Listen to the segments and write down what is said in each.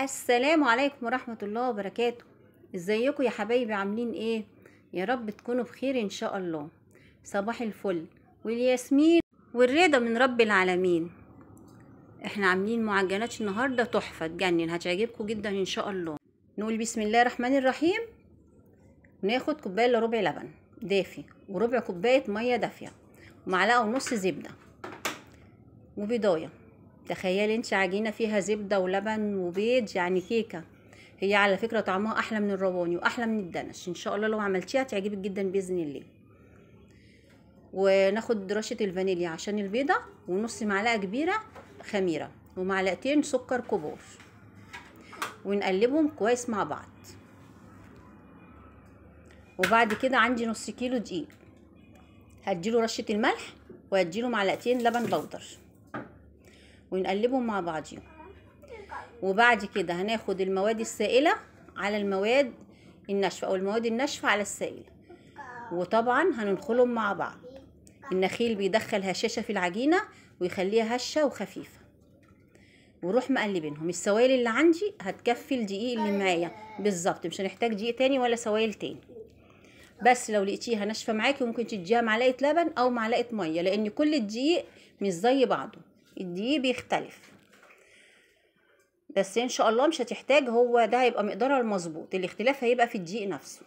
السلام عليكم ورحمة الله وبركاته ازيكم يا حبايبي عاملين ايه يا رب تكونوا بخير ان شاء الله صباح الفل والياسمين والرضا من رب العالمين احنا عاملين معجنات النهارده تحفه تجنن هتعجبكم جدا ان شاء الله نقول بسم الله الرحمن الرحيم ناخد كوبايه لربع ربع لبن دافي وربع كوبايه ميه دافيه ومعلقه ونص زبده وبيضايه تخيلي انت عجينه فيها زبده ولبن وبيض يعني كيكه هي على فكره طعمها احلى من الرواني واحلى من الدنش ان شاء الله لو عملتيها هتعجبك جدا باذن الله وناخد رشه الفانيليا عشان البيضه ونص معلقه كبيره خميره ومعلقتين سكر كبار ونقلبهم كويس مع بعض وبعد كده عندي نص كيلو دقيق هديله رشه الملح وهديله معلقتين لبن بودر ونقلبهم مع بعضيهم وبعد كده هناخد المواد السائلة على المواد الناشفة أو المواد الناشفة على السائلة وطبعا هننخلهم مع بعض النخيل بيدخل هشاشة في العجينة ويخليها هشة وخفيفة وروح مقلبينهم السوائل اللي عندي هتكفي الدقيق اللي معايا بالظبط مش هنحتاج دقيق تاني ولا سوائل تاني بس لو لقيتيها ناشفه معاكي ممكن تديها معلقه لبن او معلقه ميه لان كل الدقيق مش زي بعضه الدي بيختلف بس ان شاء الله مش هتحتاج هو ده هيبقى مقدارها المظبوط الاختلاف هيبقى في الدي نفسه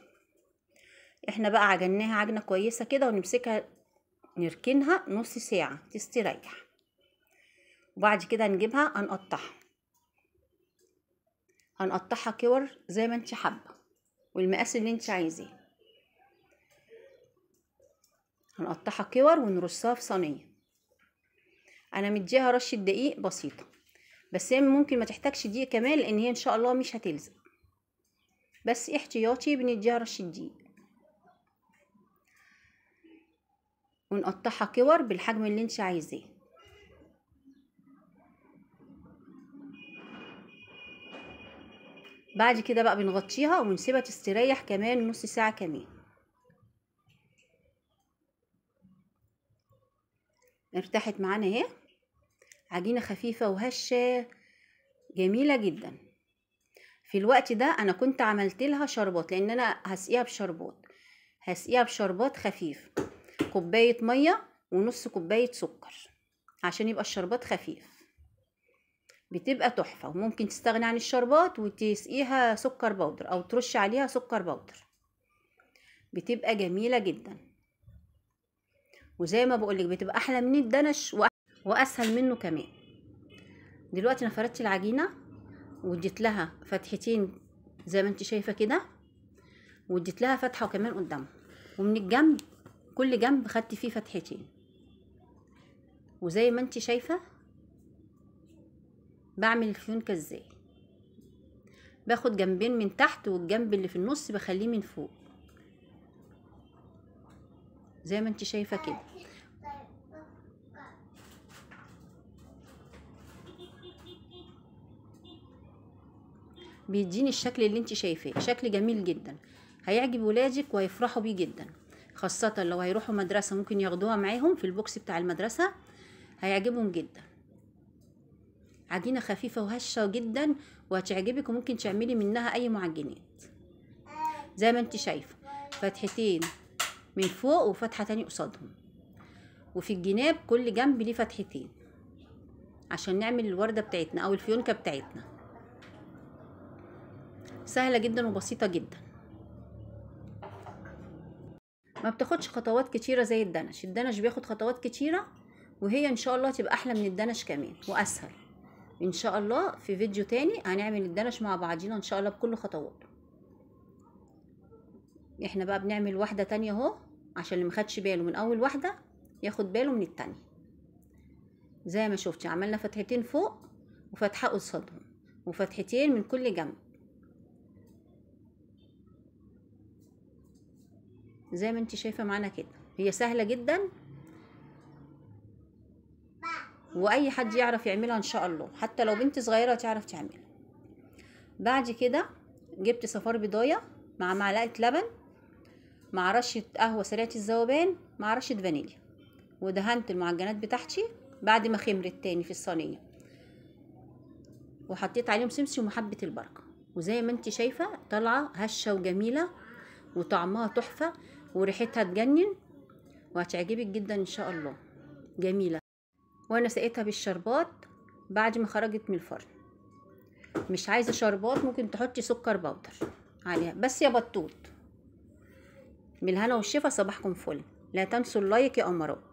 احنا بقى عجناها عجنه كويسه كده ونمسكها نركنها نص ساعه تستريح وبعد كده هنجيبها هنقطعها هنقطعها كور زي ما انت حابه والمقاس اللي انت عايزاه هنقطعها كور ونرصها في صينيه انا مديها رشه دقيق بسيطه بس هي ممكن ما تحتاجش دقيق كمان لان هي ان شاء الله مش هتلزق بس احتياطي بنديها رشه دقيق ونقطعها كور بالحجم اللي انت عايزاه بعد كده بقى بنغطيها ونسيبها تستريح كمان نص ساعة كمان ارتاحت معانا اهي عجينة خفيفة وهشة جميلة جدا في الوقت ده انا كنت عملت لها شربات لان انا هسقيها بشربات هسقيها بشربات خفيف كوباية مية ونص كوباية سكر عشان يبقى الشربات خفيف بتبقى تحفة وممكن تستغني عن الشربات وتسقيها سكر بودر او ترش عليها سكر بودر بتبقى جميلة جدا وزي ما بقولك بتبقى احلى من الدنش واسهل منه كمان دلوقتي انا فردت العجينه واديت لها فتحتين زي ما انت شايفه كده واديت لها فتحه وكمان قدام ومن الجنب كل جنب خدت فيه فتحتين وزي ما انت شايفه بعمل الفيونكه ازاي باخد جنبين من تحت والجنب اللي في النص بخليه من فوق زي ما انت شايفه كده بيديني الشكل اللي انت شايفاه شكل جميل جدا هيعجب ولادك وهيفرحوا بيه جدا خاصة لو هيروحوا مدرسة ممكن ياخدوها معاهم في البوكس بتاع المدرسة هيعجبهم جدا عجينة خفيفة وهشة جدا وهتعجبك وممكن تعملي منها أي معجنات زي ما انت شايفة فتحتين من فوق وفتحة تاني قصادهم وفي الجناب كل جنب ليه فتحتين عشان نعمل الوردة بتاعتنا أو الفيونكة بتاعتنا سهله جدا وبسيطه جدا ما بتاخدش خطوات كتيره زي الدنش الدنش بياخد خطوات كتيره وهي ان شاء الله تبقى احلى من الدنش كمان واسهل ان شاء الله في فيديو تاني هنعمل الدنش مع بعضينا ان شاء الله بكل خطواته احنا بقى بنعمل واحده تانية اهو عشان اللي مخدش باله من اول واحده ياخد باله من التانية زي ما شفتي عملنا فتحتين فوق وفتحه قصادهم وفتحتين من كل جنب زي ما انت شايفه معانا كده هي سهله جدا واي حد يعرف يعملها ان شاء الله حتى لو بنت صغيره تعرف تعملها بعد كده جبت صفار بيضايه مع معلقه لبن مع رشه قهوه سريعه الذوبان مع رشه فانيليا ودهنت المعجنات بتاعتي بعد ما خمرت تاني في الصينيه وحطيت عليهم سمسم ومحبه البركه وزي ما انت شايفه طالعه هشه وجميله وطعمها تحفه وريحتها تجنن وهتعجبك جدا ان شاء الله جميله وانا سقيتها بالشربات بعد ما خرجت من الفرن مش عايزه شربات ممكن تحطي سكر بودر عليها بس يا بطوط بالهنا والشفا صباحكم فل لا تنسوا اللايك يا امارات